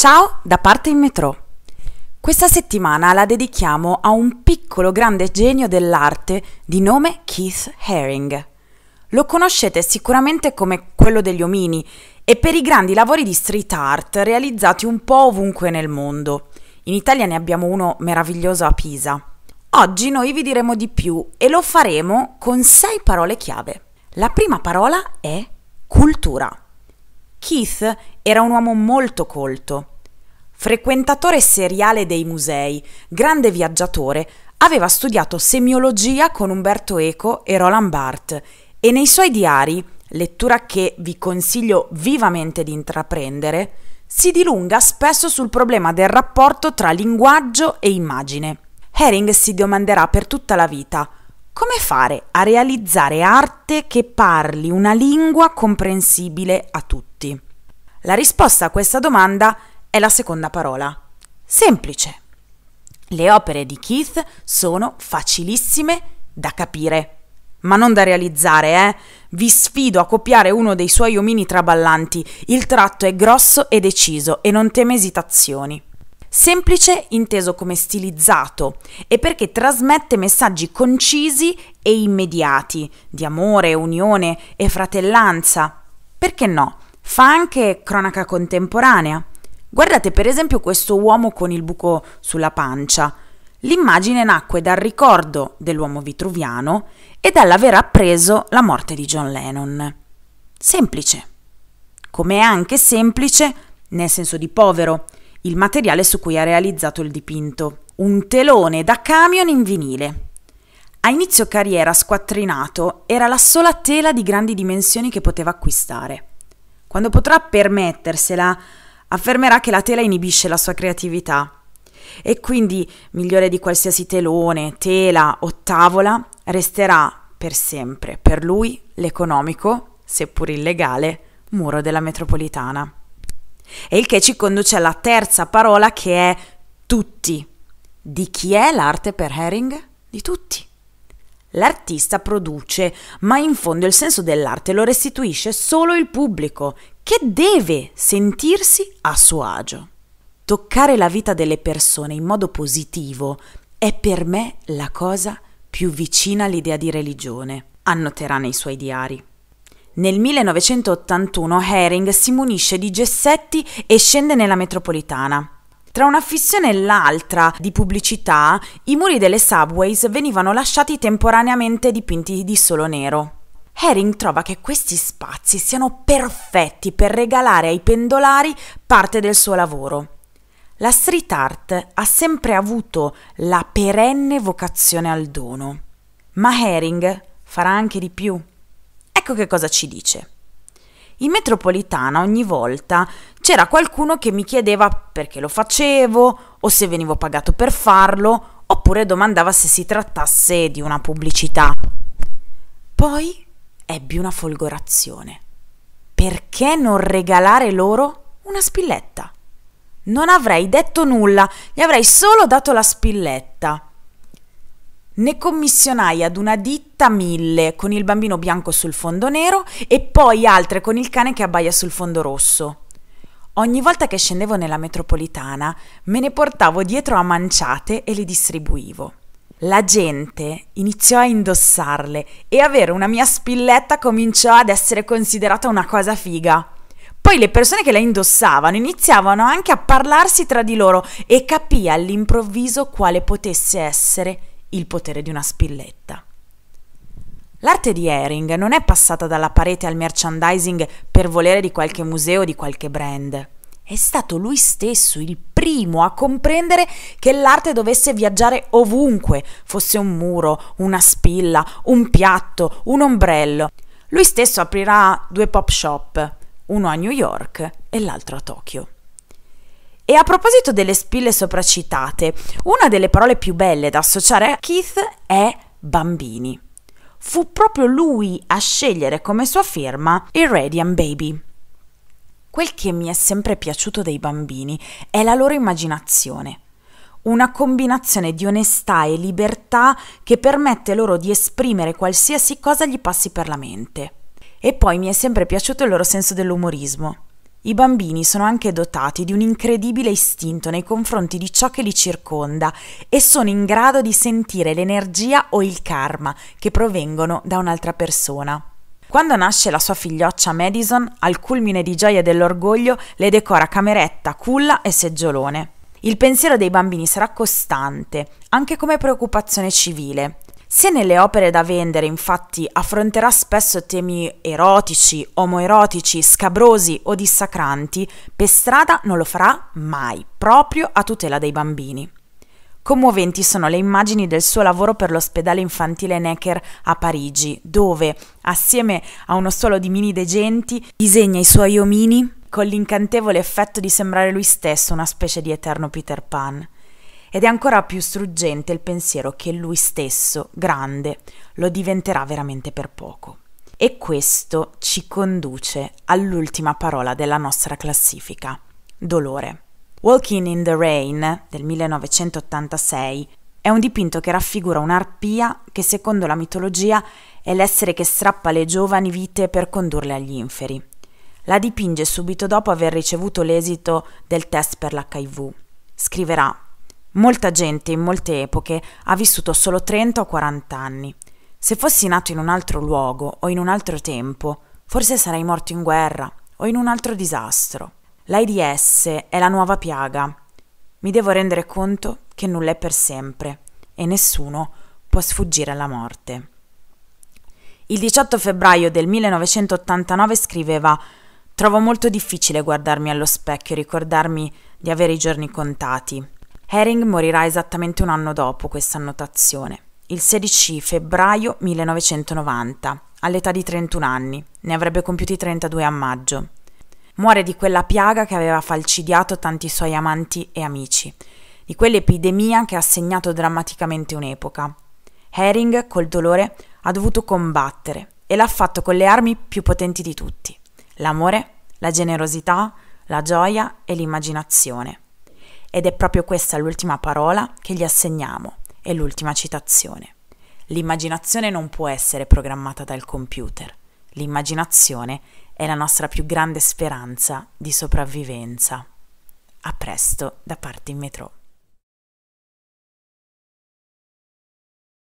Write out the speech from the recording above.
Ciao da parte in metro. Questa settimana la dedichiamo a un piccolo grande genio dell'arte di nome Keith Haring. Lo conoscete sicuramente come quello degli omini e per i grandi lavori di street art realizzati un po' ovunque nel mondo. In Italia ne abbiamo uno meraviglioso a Pisa. Oggi noi vi diremo di più e lo faremo con sei parole chiave. La prima parola è cultura. Keith era un uomo molto colto. Frequentatore seriale dei musei, grande viaggiatore, aveva studiato semiologia con Umberto Eco e Roland Barthes e nei suoi diari, lettura che vi consiglio vivamente di intraprendere, si dilunga spesso sul problema del rapporto tra linguaggio e immagine. Herring si domanderà per tutta la vita come fare a realizzare arte che parli una lingua comprensibile a tutti? La risposta a questa domanda è la seconda parola. Semplice. Le opere di Keith sono facilissime da capire, ma non da realizzare, eh? Vi sfido a copiare uno dei suoi omini traballanti. Il tratto è grosso e deciso e non teme esitazioni. Semplice inteso come stilizzato e perché trasmette messaggi concisi e immediati di amore, unione e fratellanza. Perché no? Fa anche cronaca contemporanea. Guardate per esempio questo uomo con il buco sulla pancia. L'immagine nacque dal ricordo dell'uomo vitruviano e dall'aver appreso la morte di John Lennon. Semplice. Come è anche semplice, nel senso di povero, il materiale su cui ha realizzato il dipinto, un telone da camion in vinile. A inizio carriera squattrinato era la sola tela di grandi dimensioni che poteva acquistare. Quando potrà permettersela, affermerà che la tela inibisce la sua creatività e quindi, migliore di qualsiasi telone, tela o tavola, resterà per sempre per lui l'economico, seppur illegale, muro della metropolitana. E il che ci conduce alla terza parola che è tutti. Di chi è l'arte per Herring? Di tutti. L'artista produce, ma in fondo il senso dell'arte lo restituisce solo il pubblico, che deve sentirsi a suo agio. Toccare la vita delle persone in modo positivo è per me la cosa più vicina all'idea di religione, annoterà nei suoi diari. Nel 1981 Herring si munisce di gessetti e scende nella metropolitana. Tra una fissione e l'altra di pubblicità, i muri delle subways venivano lasciati temporaneamente dipinti di solo nero. Herring trova che questi spazi siano perfetti per regalare ai pendolari parte del suo lavoro. La street art ha sempre avuto la perenne vocazione al dono. Ma Herring farà anche di più. Ecco che cosa ci dice. In metropolitana ogni volta c'era qualcuno che mi chiedeva perché lo facevo o se venivo pagato per farlo oppure domandava se si trattasse di una pubblicità. Poi ebbi una folgorazione. Perché non regalare loro una spilletta? Non avrei detto nulla, gli avrei solo dato la spilletta. Ne commissionai ad una ditta mille con il bambino bianco sul fondo nero e poi altre con il cane che abbaia sul fondo rosso. Ogni volta che scendevo nella metropolitana me ne portavo dietro a manciate e le distribuivo. La gente iniziò a indossarle e avere una mia spilletta cominciò ad essere considerata una cosa figa. Poi le persone che la indossavano iniziavano anche a parlarsi tra di loro e capì all'improvviso quale potesse essere il potere di una spilletta. L'arte di Herring non è passata dalla parete al merchandising per volere di qualche museo o di qualche brand. È stato lui stesso il primo a comprendere che l'arte dovesse viaggiare ovunque, fosse un muro, una spilla, un piatto, un ombrello. Lui stesso aprirà due pop shop, uno a New York e l'altro a Tokyo. E a proposito delle spille sopracitate, una delle parole più belle da associare a Keith è bambini. Fu proprio lui a scegliere come sua firma il Radiant Baby. Quel che mi è sempre piaciuto dei bambini è la loro immaginazione una combinazione di onestà e libertà che permette loro di esprimere qualsiasi cosa gli passi per la mente. E poi mi è sempre piaciuto il loro senso dell'umorismo. I bambini sono anche dotati di un incredibile istinto nei confronti di ciò che li circonda e sono in grado di sentire l'energia o il karma che provengono da un'altra persona. Quando nasce la sua figlioccia Madison, al culmine di gioia e dell'orgoglio, le decora cameretta, culla e seggiolone. Il pensiero dei bambini sarà costante, anche come preoccupazione civile, se nelle opere da vendere infatti affronterà spesso temi erotici, omoerotici, scabrosi o dissacranti, per strada non lo farà mai, proprio a tutela dei bambini. Commuoventi sono le immagini del suo lavoro per l'ospedale infantile Necker a Parigi, dove, assieme a uno stuolo di mini degenti, disegna i suoi omini con l'incantevole effetto di sembrare lui stesso una specie di eterno Peter Pan ed è ancora più struggente il pensiero che lui stesso, grande, lo diventerà veramente per poco. E questo ci conduce all'ultima parola della nostra classifica, dolore. Walking in the Rain del 1986 è un dipinto che raffigura un'arpia che secondo la mitologia è l'essere che strappa le giovani vite per condurle agli inferi. La dipinge subito dopo aver ricevuto l'esito del test per l'HIV. Scriverà Molta gente in molte epoche ha vissuto solo 30 o 40 anni. Se fossi nato in un altro luogo o in un altro tempo, forse sarei morto in guerra o in un altro disastro. L'AIDS è la nuova piaga. Mi devo rendere conto che nulla è per sempre e nessuno può sfuggire alla morte. Il 18 febbraio del 1989 scriveva Trovo molto difficile guardarmi allo specchio e ricordarmi di avere i giorni contati. Hering morirà esattamente un anno dopo questa annotazione, il 16 febbraio 1990, all'età di 31 anni, ne avrebbe compiuti 32 a maggio. Muore di quella piaga che aveva falcidiato tanti suoi amanti e amici, di quell'epidemia che ha segnato drammaticamente un'epoca. Hering, col dolore, ha dovuto combattere e l'ha fatto con le armi più potenti di tutti: l'amore, la generosità, la gioia e l'immaginazione. Ed è proprio questa l'ultima parola che gli assegniamo e l'ultima citazione. L'immaginazione non può essere programmata dal computer. L'immaginazione è la nostra più grande speranza di sopravvivenza. A presto da parte in metro.